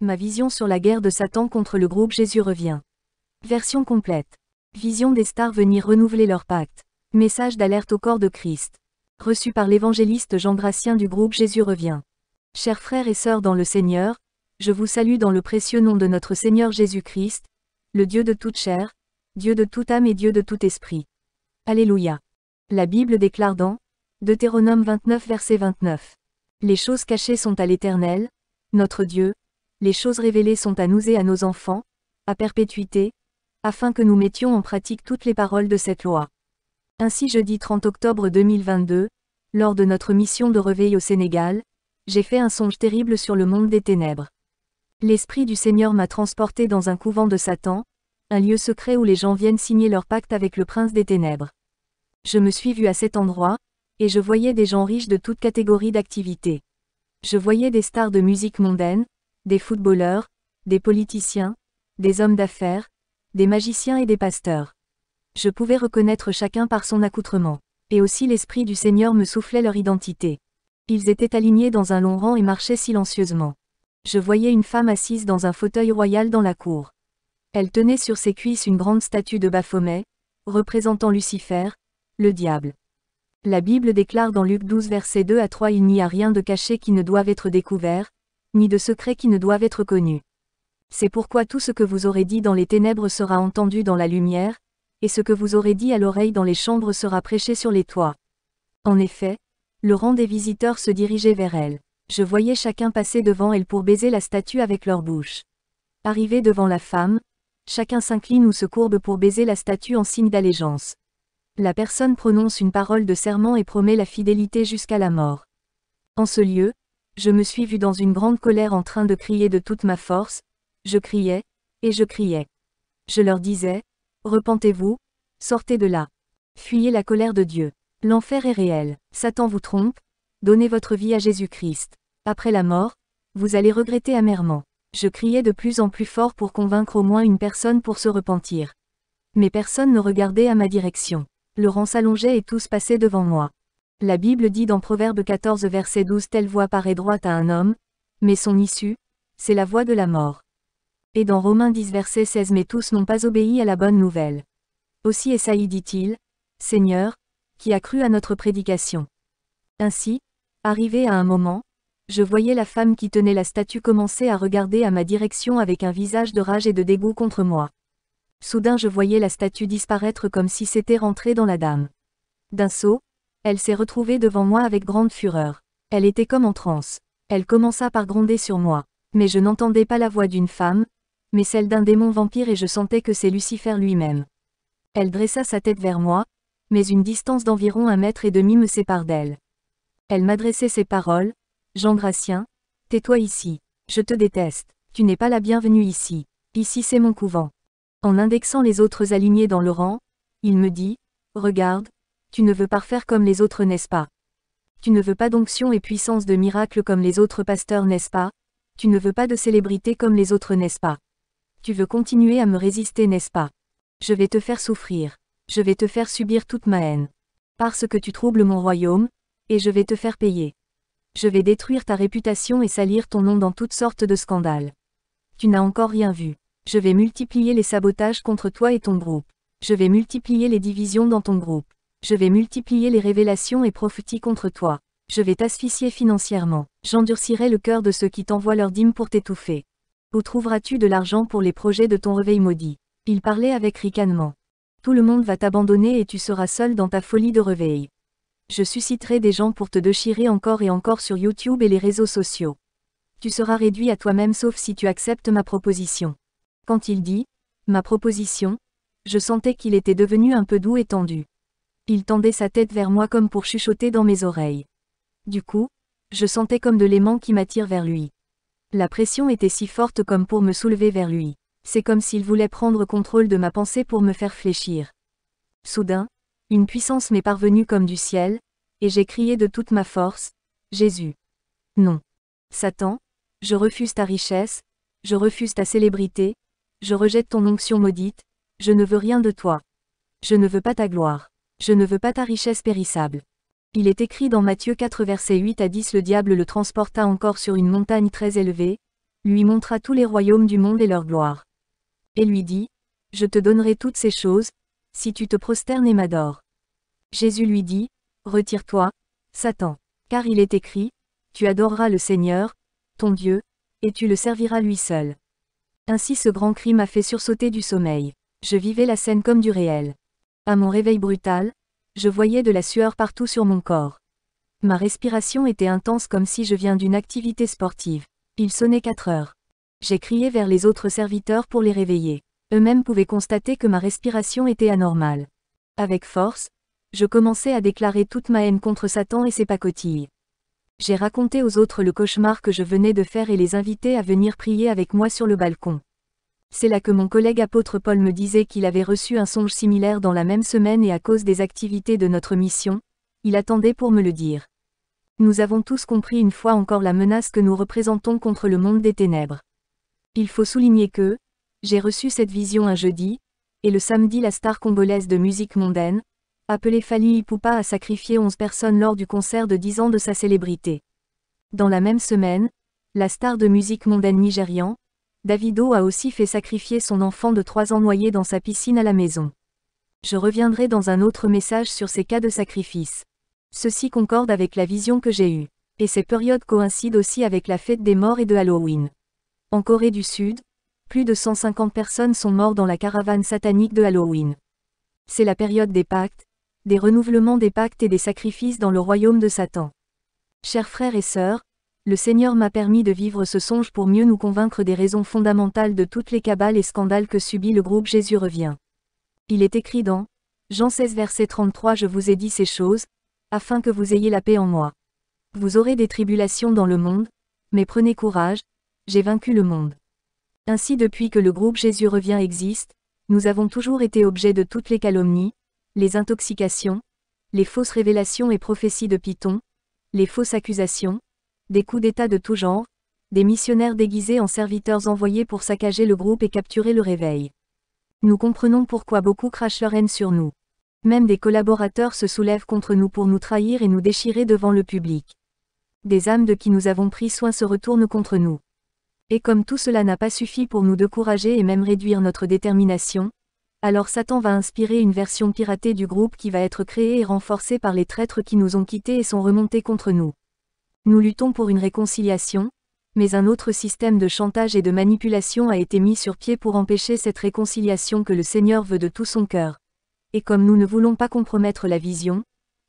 Ma vision sur la guerre de Satan contre le groupe Jésus revient. Version complète. Vision des stars venir renouveler leur pacte. Message d'alerte au corps de Christ. Reçu par l'évangéliste Jean Gratien du groupe Jésus revient. Chers frères et sœurs dans le Seigneur, je vous salue dans le précieux nom de notre Seigneur Jésus-Christ, le Dieu de toute chair, Dieu de toute âme et Dieu de tout esprit. Alléluia. La Bible déclare dans Deutéronome 29 verset 29. Les choses cachées sont à l'Éternel, notre Dieu, les choses révélées sont à nous et à nos enfants, à perpétuité, afin que nous mettions en pratique toutes les paroles de cette loi. Ainsi jeudi 30 octobre 2022, lors de notre mission de réveil au Sénégal, j'ai fait un songe terrible sur le monde des ténèbres. L'Esprit du Seigneur m'a transporté dans un couvent de Satan, un lieu secret où les gens viennent signer leur pacte avec le prince des ténèbres. Je me suis vu à cet endroit, et je voyais des gens riches de toutes catégories d'activités. Je voyais des stars de musique mondaine, des footballeurs, des politiciens, des hommes d'affaires, des magiciens et des pasteurs. Je pouvais reconnaître chacun par son accoutrement. Et aussi l'Esprit du Seigneur me soufflait leur identité. Ils étaient alignés dans un long rang et marchaient silencieusement. Je voyais une femme assise dans un fauteuil royal dans la cour. Elle tenait sur ses cuisses une grande statue de Baphomet, représentant Lucifer, le diable. La Bible déclare dans Luc 12 versets 2 à 3 Il n'y a rien de caché qui ne doive être découvert, ni de secret qui ne doive être connu. C'est pourquoi tout ce que vous aurez dit dans les ténèbres sera entendu dans la lumière, et ce que vous aurez dit à l'oreille dans les chambres sera prêché sur les toits. En effet, le rang des visiteurs se dirigeait vers elle. Je voyais chacun passer devant elle pour baiser la statue avec leur bouche. Arrivé devant la femme, chacun s'incline ou se courbe pour baiser la statue en signe d'allégeance. La personne prononce une parole de serment et promet la fidélité jusqu'à la mort. En ce lieu, je me suis vu dans une grande colère en train de crier de toute ma force, je criais, et je criais. Je leur disais, Repentez-vous, sortez de là. Fuyez la colère de Dieu. L'enfer est réel. Satan vous trompe. Donnez votre vie à Jésus-Christ. Après la mort, vous allez regretter amèrement. Je criais de plus en plus fort pour convaincre au moins une personne pour se repentir. Mais personne ne regardait à ma direction. Le rang s'allongeait et tous passaient devant moi. La Bible dit dans Proverbe 14 verset 12 Telle voie paraît droite à un homme, mais son issue, c'est la voie de la mort. Et dans Romains 10 verset 16 Mais tous n'ont pas obéi à la bonne nouvelle. Aussi Esaïe dit-il, Seigneur, qui a cru à notre prédication. Ainsi, arrivé à un moment, je voyais la femme qui tenait la statue commencer à regarder à ma direction avec un visage de rage et de dégoût contre moi. Soudain je voyais la statue disparaître comme si c'était rentré dans la dame. D'un saut, elle s'est retrouvée devant moi avec grande fureur. Elle était comme en transe. Elle commença par gronder sur moi. Mais je n'entendais pas la voix d'une femme, mais celle d'un démon vampire et je sentais que c'est Lucifer lui-même. Elle dressa sa tête vers moi, mais une distance d'environ un mètre et demi me sépare d'elle. Elle, m'adressait ses paroles, Jean Gracien, tais-toi ici, je te déteste, tu n'es pas la bienvenue ici, ici c'est mon couvent. En indexant les autres alignés dans le rang, il me dit, regarde, tu ne veux pas faire comme les autres n'est-ce pas Tu ne veux pas d'onction et puissance de miracle comme les autres pasteurs n'est-ce pas Tu ne veux pas de célébrité comme les autres n'est-ce pas tu veux continuer à me résister, n'est-ce pas Je vais te faire souffrir. Je vais te faire subir toute ma haine. Parce que tu troubles mon royaume, et je vais te faire payer. Je vais détruire ta réputation et salir ton nom dans toutes sortes de scandales. Tu n'as encore rien vu. Je vais multiplier les sabotages contre toi et ton groupe. Je vais multiplier les divisions dans ton groupe. Je vais multiplier les révélations et prophéties contre toi. Je vais t'asphyxier financièrement. J'endurcirai le cœur de ceux qui t'envoient leurs dîmes pour t'étouffer. Où trouveras-tu de l'argent pour les projets de ton réveil maudit Il parlait avec ricanement. Tout le monde va t'abandonner et tu seras seul dans ta folie de réveil. Je susciterai des gens pour te déchirer encore et encore sur YouTube et les réseaux sociaux. Tu seras réduit à toi-même sauf si tu acceptes ma proposition. Quand il dit ma proposition, je sentais qu'il était devenu un peu doux et tendu. Il tendait sa tête vers moi comme pour chuchoter dans mes oreilles. Du coup, je sentais comme de l'aimant qui m'attire vers lui. La pression était si forte comme pour me soulever vers lui. C'est comme s'il voulait prendre contrôle de ma pensée pour me faire fléchir. Soudain, une puissance m'est parvenue comme du ciel, et j'ai crié de toute ma force, Jésus. Non. Satan, je refuse ta richesse, je refuse ta célébrité, je rejette ton onction maudite, je ne veux rien de toi. Je ne veux pas ta gloire. Je ne veux pas ta richesse périssable. Il est écrit dans Matthieu 4 versets 8 à 10 Le diable le transporta encore sur une montagne très élevée, lui montra tous les royaumes du monde et leur gloire. Et lui dit, Je te donnerai toutes ces choses, si tu te prosternes et m'adores. Jésus lui dit, Retire-toi, Satan, car il est écrit, Tu adoreras le Seigneur, ton Dieu, et tu le serviras lui seul. Ainsi ce grand cri m'a fait sursauter du sommeil. Je vivais la scène comme du réel. À mon réveil brutal, je voyais de la sueur partout sur mon corps. Ma respiration était intense comme si je viens d'une activité sportive. Il sonnait 4 heures. J'ai crié vers les autres serviteurs pour les réveiller. Eux-mêmes pouvaient constater que ma respiration était anormale. Avec force, je commençais à déclarer toute ma haine contre Satan et ses pacotilles. J'ai raconté aux autres le cauchemar que je venais de faire et les invités à venir prier avec moi sur le balcon. C'est là que mon collègue apôtre Paul me disait qu'il avait reçu un songe similaire dans la même semaine et à cause des activités de notre mission, il attendait pour me le dire. Nous avons tous compris une fois encore la menace que nous représentons contre le monde des ténèbres. Il faut souligner que, j'ai reçu cette vision un jeudi, et le samedi la star congolaise de musique mondaine, appelée Fali Ipupa a sacrifié 11 personnes lors du concert de 10 ans de sa célébrité. Dans la même semaine, la star de musique mondaine nigérian, Davido a aussi fait sacrifier son enfant de 3 ans noyé dans sa piscine à la maison. Je reviendrai dans un autre message sur ces cas de sacrifice. Ceci concorde avec la vision que j'ai eue. Et ces périodes coïncident aussi avec la fête des morts et de Halloween. En Corée du Sud, plus de 150 personnes sont mortes dans la caravane satanique de Halloween. C'est la période des pactes, des renouvellements des pactes et des sacrifices dans le royaume de Satan. Chers frères et sœurs, le Seigneur m'a permis de vivre ce songe pour mieux nous convaincre des raisons fondamentales de toutes les cabales et scandales que subit le groupe Jésus revient. Il est écrit dans Jean 16 verset 33 Je vous ai dit ces choses, afin que vous ayez la paix en moi. Vous aurez des tribulations dans le monde, mais prenez courage, j'ai vaincu le monde. Ainsi depuis que le groupe Jésus revient existe, nous avons toujours été objet de toutes les calomnies, les intoxications, les fausses révélations et prophéties de Python, les fausses accusations, des coups d'État de tout genre, des missionnaires déguisés en serviteurs envoyés pour saccager le groupe et capturer le réveil. Nous comprenons pourquoi beaucoup crachent leur haine sur nous. Même des collaborateurs se soulèvent contre nous pour nous trahir et nous déchirer devant le public. Des âmes de qui nous avons pris soin se retournent contre nous. Et comme tout cela n'a pas suffi pour nous décourager et même réduire notre détermination, alors Satan va inspirer une version piratée du groupe qui va être créée et renforcée par les traîtres qui nous ont quittés et sont remontés contre nous. Nous luttons pour une réconciliation, mais un autre système de chantage et de manipulation a été mis sur pied pour empêcher cette réconciliation que le Seigneur veut de tout son cœur. Et comme nous ne voulons pas compromettre la vision,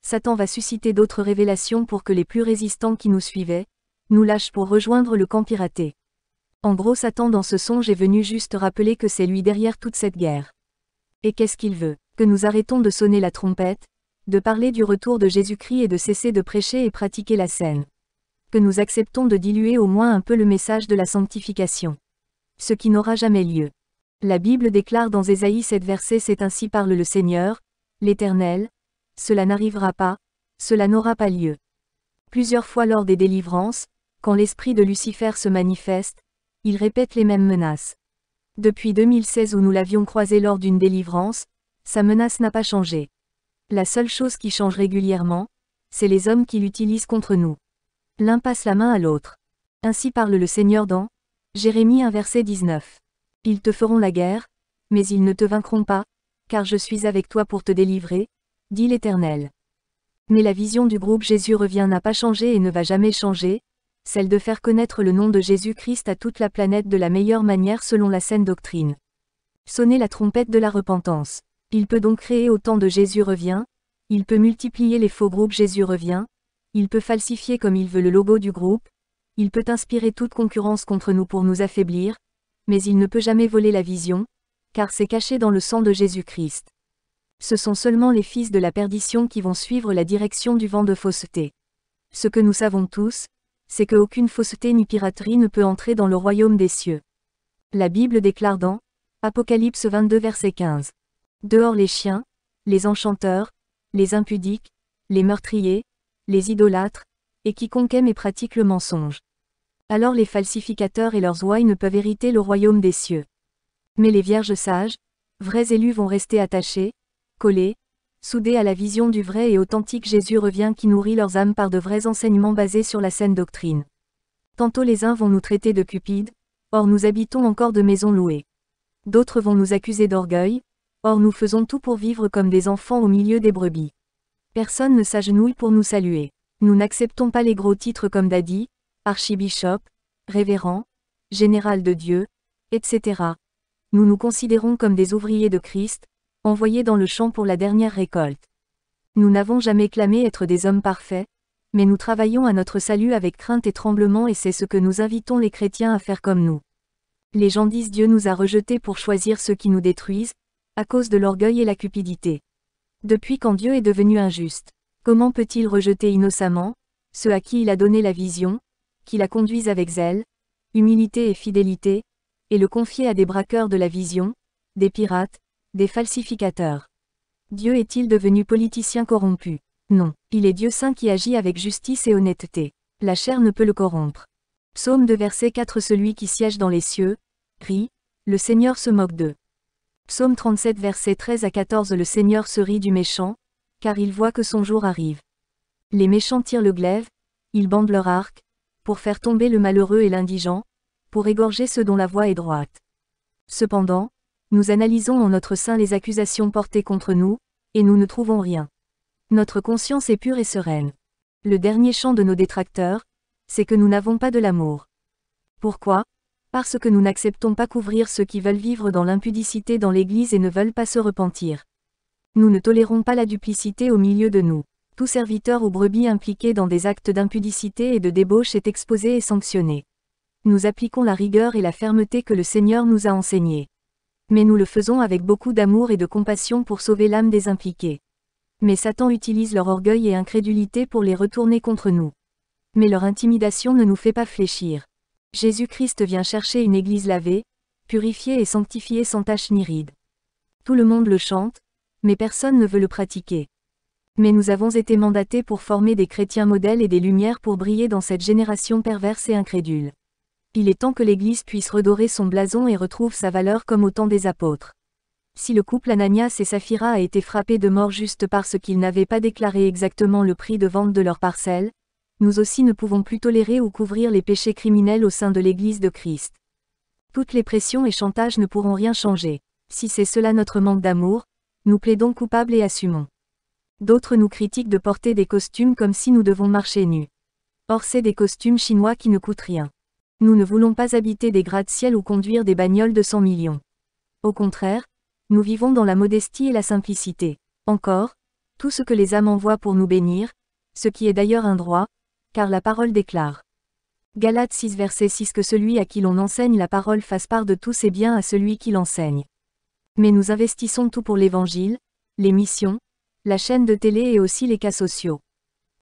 Satan va susciter d'autres révélations pour que les plus résistants qui nous suivaient, nous lâchent pour rejoindre le camp piraté. En gros Satan dans ce songe est venu juste rappeler que c'est lui derrière toute cette guerre. Et qu'est-ce qu'il veut Que nous arrêtons de sonner la trompette, de parler du retour de Jésus-Christ et de cesser de prêcher et pratiquer la scène que nous acceptons de diluer au moins un peu le message de la sanctification. Ce qui n'aura jamais lieu. La Bible déclare dans Ésaïe 7 verset C'est ainsi parle le Seigneur, l'Éternel, cela n'arrivera pas, cela n'aura pas lieu. Plusieurs fois lors des délivrances, quand l'esprit de Lucifer se manifeste, il répète les mêmes menaces. Depuis 2016 où nous l'avions croisé lors d'une délivrance, sa menace n'a pas changé. La seule chose qui change régulièrement, c'est les hommes qui l'utilisent contre nous. L'un passe la main à l'autre. Ainsi parle le Seigneur dans Jérémie 1 verset 19. Ils te feront la guerre, mais ils ne te vaincront pas, car je suis avec toi pour te délivrer, dit l'Éternel. Mais la vision du groupe Jésus revient n'a pas changé et ne va jamais changer, celle de faire connaître le nom de Jésus-Christ à toute la planète de la meilleure manière selon la saine doctrine. Sonnez la trompette de la repentance. Il peut donc créer autant de Jésus revient, il peut multiplier les faux groupes Jésus revient, il peut falsifier comme il veut le logo du groupe, il peut inspirer toute concurrence contre nous pour nous affaiblir, mais il ne peut jamais voler la vision, car c'est caché dans le sang de Jésus-Christ. Ce sont seulement les fils de la perdition qui vont suivre la direction du vent de fausseté. Ce que nous savons tous, c'est qu'aucune fausseté ni piraterie ne peut entrer dans le royaume des cieux. La Bible déclare dans Apocalypse 22 verset 15. Dehors les chiens, les enchanteurs, les impudiques, les meurtriers, les idolâtres, et quiconque aime et pratique le mensonge. Alors les falsificateurs et leurs ouailles ne peuvent hériter le royaume des cieux. Mais les vierges sages, vrais élus vont rester attachés, collés, soudés à la vision du vrai et authentique Jésus revient qui nourrit leurs âmes par de vrais enseignements basés sur la saine doctrine. Tantôt les uns vont nous traiter de cupides, or nous habitons encore de maisons louées. D'autres vont nous accuser d'orgueil, or nous faisons tout pour vivre comme des enfants au milieu des brebis. Personne ne s'agenouille pour nous saluer. Nous n'acceptons pas les gros titres comme Daddy, Archibishop, Révérend, Général de Dieu, etc. Nous nous considérons comme des ouvriers de Christ, envoyés dans le champ pour la dernière récolte. Nous n'avons jamais clamé être des hommes parfaits, mais nous travaillons à notre salut avec crainte et tremblement et c'est ce que nous invitons les chrétiens à faire comme nous. Les gens disent Dieu nous a rejetés pour choisir ceux qui nous détruisent, à cause de l'orgueil et la cupidité. Depuis quand Dieu est devenu injuste, comment peut-il rejeter innocemment ceux à qui il a donné la vision, qui la conduisent avec zèle, humilité et fidélité, et le confier à des braqueurs de la vision, des pirates, des falsificateurs Dieu est-il devenu politicien corrompu Non, il est Dieu saint qui agit avec justice et honnêteté. La chair ne peut le corrompre. Psaume 2 verset 4 Celui qui siège dans les cieux, rit, le Seigneur se moque d'eux. Psaume 37 versets 13 à 14 Le Seigneur se rit du méchant, car il voit que son jour arrive. Les méchants tirent le glaive, ils bandent leur arc, pour faire tomber le malheureux et l'indigent, pour égorger ceux dont la voie est droite. Cependant, nous analysons en notre sein les accusations portées contre nous, et nous ne trouvons rien. Notre conscience est pure et sereine. Le dernier chant de nos détracteurs, c'est que nous n'avons pas de l'amour. Pourquoi parce que nous n'acceptons pas couvrir ceux qui veulent vivre dans l'impudicité dans l'Église et ne veulent pas se repentir. Nous ne tolérons pas la duplicité au milieu de nous. Tout serviteur ou brebis impliqué dans des actes d'impudicité et de débauche est exposé et sanctionné. Nous appliquons la rigueur et la fermeté que le Seigneur nous a enseignées. Mais nous le faisons avec beaucoup d'amour et de compassion pour sauver l'âme des impliqués. Mais Satan utilise leur orgueil et incrédulité pour les retourner contre nous. Mais leur intimidation ne nous fait pas fléchir. Jésus-Christ vient chercher une église lavée, purifiée et sanctifiée sans tache ni ride. Tout le monde le chante, mais personne ne veut le pratiquer. Mais nous avons été mandatés pour former des chrétiens modèles et des lumières pour briller dans cette génération perverse et incrédule. Il est temps que l'Église puisse redorer son blason et retrouve sa valeur comme au temps des apôtres. Si le couple Ananias et Sapphira a été frappé de mort juste parce qu'ils n'avaient pas déclaré exactement le prix de vente de leur parcelle, nous aussi ne pouvons plus tolérer ou couvrir les péchés criminels au sein de l'Église de Christ. Toutes les pressions et chantages ne pourront rien changer. Si c'est cela notre manque d'amour, nous plaidons coupables et assumons. D'autres nous critiquent de porter des costumes comme si nous devons marcher nus. Or c'est des costumes chinois qui ne coûtent rien. Nous ne voulons pas habiter des gratte-ciel ou conduire des bagnoles de 100 millions. Au contraire, nous vivons dans la modestie et la simplicité. Encore, tout ce que les âmes envoient pour nous bénir, ce qui est d'ailleurs un droit, car la parole déclare. Galates 6 verset 6 que celui à qui l'on enseigne la parole fasse part de tous ses biens à celui qui l'enseigne. Mais nous investissons tout pour l'évangile, les missions, la chaîne de télé et aussi les cas sociaux.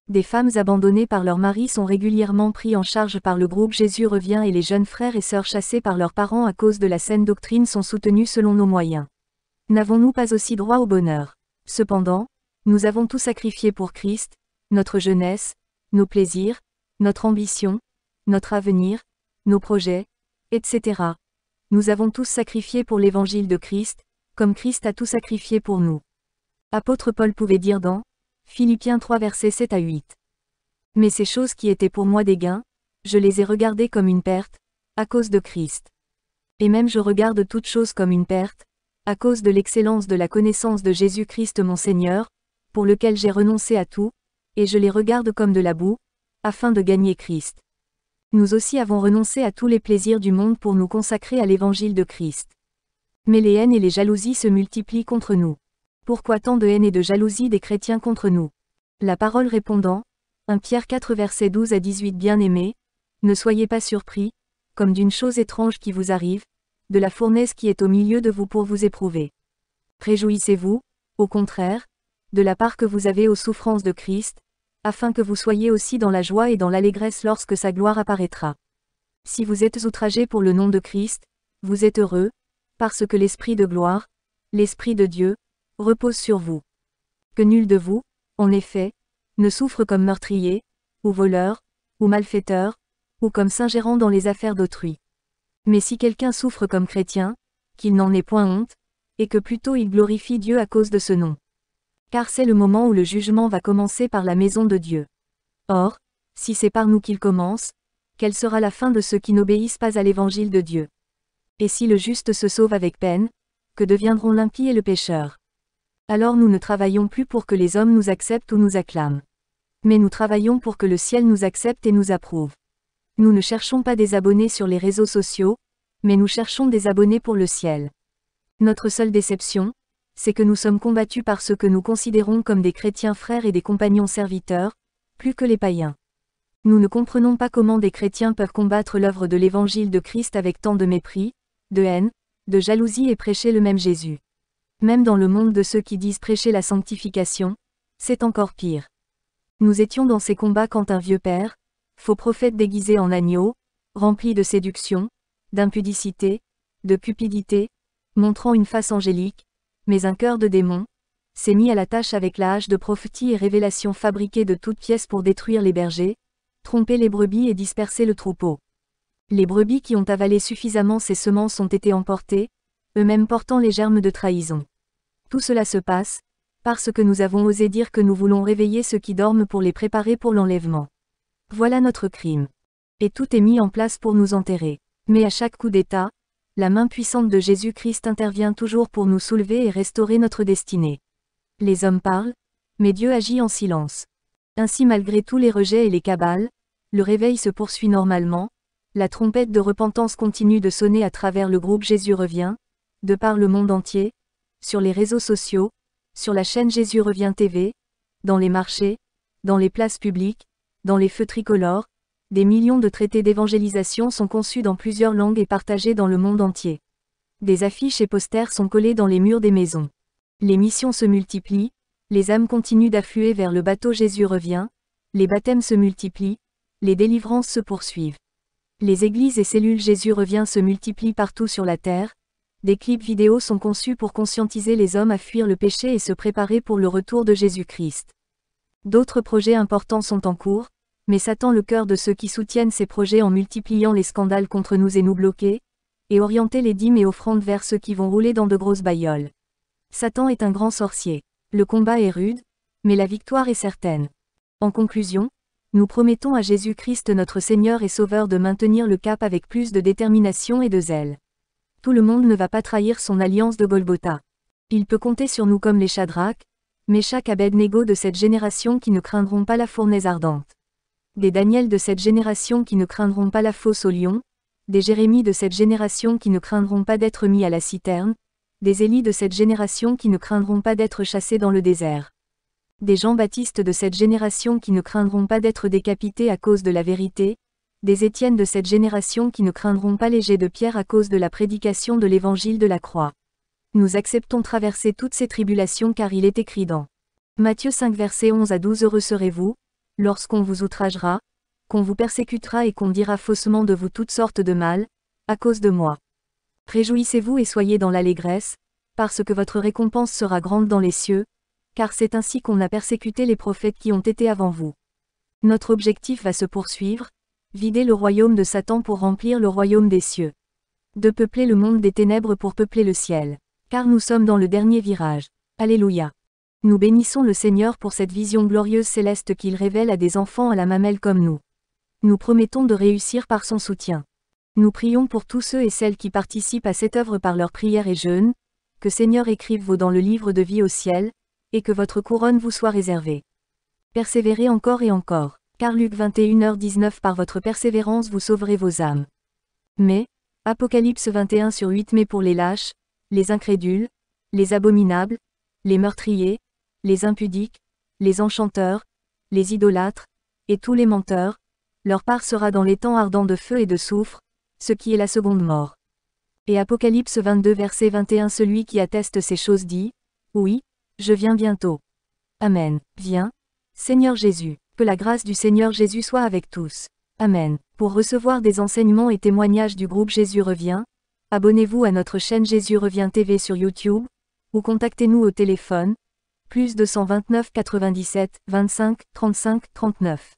Des femmes abandonnées par leur mari sont régulièrement prises en charge par le groupe Jésus revient et les jeunes frères et sœurs chassés par leurs parents à cause de la saine doctrine sont soutenus selon nos moyens. N'avons-nous pas aussi droit au bonheur Cependant, nous avons tout sacrifié pour Christ, notre jeunesse, nos plaisirs, notre ambition, notre avenir, nos projets, etc. Nous avons tous sacrifié pour l'évangile de Christ, comme Christ a tout sacrifié pour nous. Apôtre Paul pouvait dire dans Philippiens 3 versets 7 à 8. Mais ces choses qui étaient pour moi des gains, je les ai regardées comme une perte, à cause de Christ. Et même je regarde toutes choses comme une perte, à cause de l'excellence de la connaissance de Jésus-Christ mon Seigneur, pour lequel j'ai renoncé à tout, et je les regarde comme de la boue, afin de gagner Christ. Nous aussi avons renoncé à tous les plaisirs du monde pour nous consacrer à l'évangile de Christ. Mais les haines et les jalousies se multiplient contre nous. Pourquoi tant de haine et de jalousie des chrétiens contre nous La parole répondant, 1 Pierre 4 verset 12 à 18 Bien-aimés, ne soyez pas surpris, comme d'une chose étrange qui vous arrive, de la fournaise qui est au milieu de vous pour vous éprouver. Réjouissez-vous, au contraire, de la part que vous avez aux souffrances de Christ, afin que vous soyez aussi dans la joie et dans l'allégresse lorsque sa gloire apparaîtra. Si vous êtes outragés pour le nom de Christ, vous êtes heureux, parce que l'Esprit de gloire, l'Esprit de Dieu, repose sur vous. Que nul de vous, en effet, ne souffre comme meurtrier, ou voleur, ou malfaiteur, ou comme s'ingérant dans les affaires d'autrui. Mais si quelqu'un souffre comme chrétien, qu'il n'en ait point honte, et que plutôt il glorifie Dieu à cause de ce nom. Car c'est le moment où le jugement va commencer par la maison de Dieu. Or, si c'est par nous qu'il commence, quelle sera la fin de ceux qui n'obéissent pas à l'évangile de Dieu Et si le juste se sauve avec peine, que deviendront l'impie et le pécheur Alors nous ne travaillons plus pour que les hommes nous acceptent ou nous acclament. Mais nous travaillons pour que le ciel nous accepte et nous approuve. Nous ne cherchons pas des abonnés sur les réseaux sociaux, mais nous cherchons des abonnés pour le ciel. Notre seule déception, c'est que nous sommes combattus par ceux que nous considérons comme des chrétiens frères et des compagnons serviteurs, plus que les païens. Nous ne comprenons pas comment des chrétiens peuvent combattre l'œuvre de l'évangile de Christ avec tant de mépris, de haine, de jalousie et prêcher le même Jésus. Même dans le monde de ceux qui disent prêcher la sanctification, c'est encore pire. Nous étions dans ces combats quand un vieux père, faux prophète déguisé en agneau, rempli de séduction, d'impudicité, de cupidité, montrant une face angélique, mais un cœur de démon s'est mis à la tâche avec la hache de prophétie et révélation fabriquée de toutes pièces pour détruire les bergers, tromper les brebis et disperser le troupeau. Les brebis qui ont avalé suffisamment ces semences ont été emportées, eux-mêmes portant les germes de trahison. Tout cela se passe, parce que nous avons osé dire que nous voulons réveiller ceux qui dorment pour les préparer pour l'enlèvement. Voilà notre crime. Et tout est mis en place pour nous enterrer. Mais à chaque coup d'État, la main puissante de Jésus-Christ intervient toujours pour nous soulever et restaurer notre destinée. Les hommes parlent, mais Dieu agit en silence. Ainsi malgré tous les rejets et les cabales, le réveil se poursuit normalement, la trompette de repentance continue de sonner à travers le groupe Jésus revient, de par le monde entier, sur les réseaux sociaux, sur la chaîne Jésus revient TV, dans les marchés, dans les places publiques, dans les feux tricolores, des millions de traités d'évangélisation sont conçus dans plusieurs langues et partagés dans le monde entier. Des affiches et posters sont collés dans les murs des maisons. Les missions se multiplient, les âmes continuent d'affluer vers le bateau Jésus revient, les baptêmes se multiplient, les délivrances se poursuivent. Les églises et cellules Jésus revient se multiplient partout sur la terre, des clips vidéo sont conçus pour conscientiser les hommes à fuir le péché et se préparer pour le retour de Jésus-Christ. D'autres projets importants sont en cours, mais Satan le cœur de ceux qui soutiennent ces projets en multipliant les scandales contre nous et nous bloquer, et orienter les dîmes et offrandes vers ceux qui vont rouler dans de grosses baïoles. Satan est un grand sorcier. Le combat est rude, mais la victoire est certaine. En conclusion, nous promettons à Jésus-Christ notre Seigneur et Sauveur de maintenir le cap avec plus de détermination et de zèle. Tout le monde ne va pas trahir son alliance de Golbota. Il peut compter sur nous comme les Shadrach, chaque Abednego de cette génération qui ne craindront pas la fournaise ardente des Daniel de cette génération qui ne craindront pas la fosse au lion, des Jérémie de cette génération qui ne craindront pas d'être mis à la citerne, des Élie de cette génération qui ne craindront pas d'être chassés dans le désert. Des Jean-Baptiste de cette génération qui ne craindront pas d'être décapités à cause de la vérité, des Étienne de cette génération qui ne craindront pas les jets de pierre à cause de la prédication de l'évangile de la croix. Nous acceptons traverser toutes ces tribulations car il est écrit dans Matthieu 5 verset 11 à 12 Heureux serez-vous, lorsqu'on vous outragera, qu'on vous persécutera et qu'on dira faussement de vous toutes sortes de mal, à cause de moi. Réjouissez-vous et soyez dans l'allégresse, parce que votre récompense sera grande dans les cieux, car c'est ainsi qu'on a persécuté les prophètes qui ont été avant vous. Notre objectif va se poursuivre, vider le royaume de Satan pour remplir le royaume des cieux. De peupler le monde des ténèbres pour peupler le ciel. Car nous sommes dans le dernier virage. Alléluia. Nous bénissons le Seigneur pour cette vision glorieuse céleste qu'il révèle à des enfants à la mamelle comme nous. Nous promettons de réussir par son soutien. Nous prions pour tous ceux et celles qui participent à cette œuvre par leur prière et jeûne, que Seigneur écrive vos dans le livre de vie au ciel, et que votre couronne vous soit réservée. Persévérez encore et encore, car Luc 21h19 par votre persévérance vous sauverez vos âmes. Mais, Apocalypse 21 sur 8 mais pour les lâches, les incrédules, les abominables, les meurtriers, les impudiques, les enchanteurs, les idolâtres, et tous les menteurs, leur part sera dans les temps ardents de feu et de soufre, ce qui est la seconde mort. Et Apocalypse 22 verset 21 Celui qui atteste ces choses dit, Oui, je viens bientôt. Amen. Viens, Seigneur Jésus, que la grâce du Seigneur Jésus soit avec tous. Amen. Pour recevoir des enseignements et témoignages du groupe Jésus revient, abonnez-vous à notre chaîne Jésus revient TV sur YouTube, ou contactez-nous au téléphone plus 229 97 25 35 39.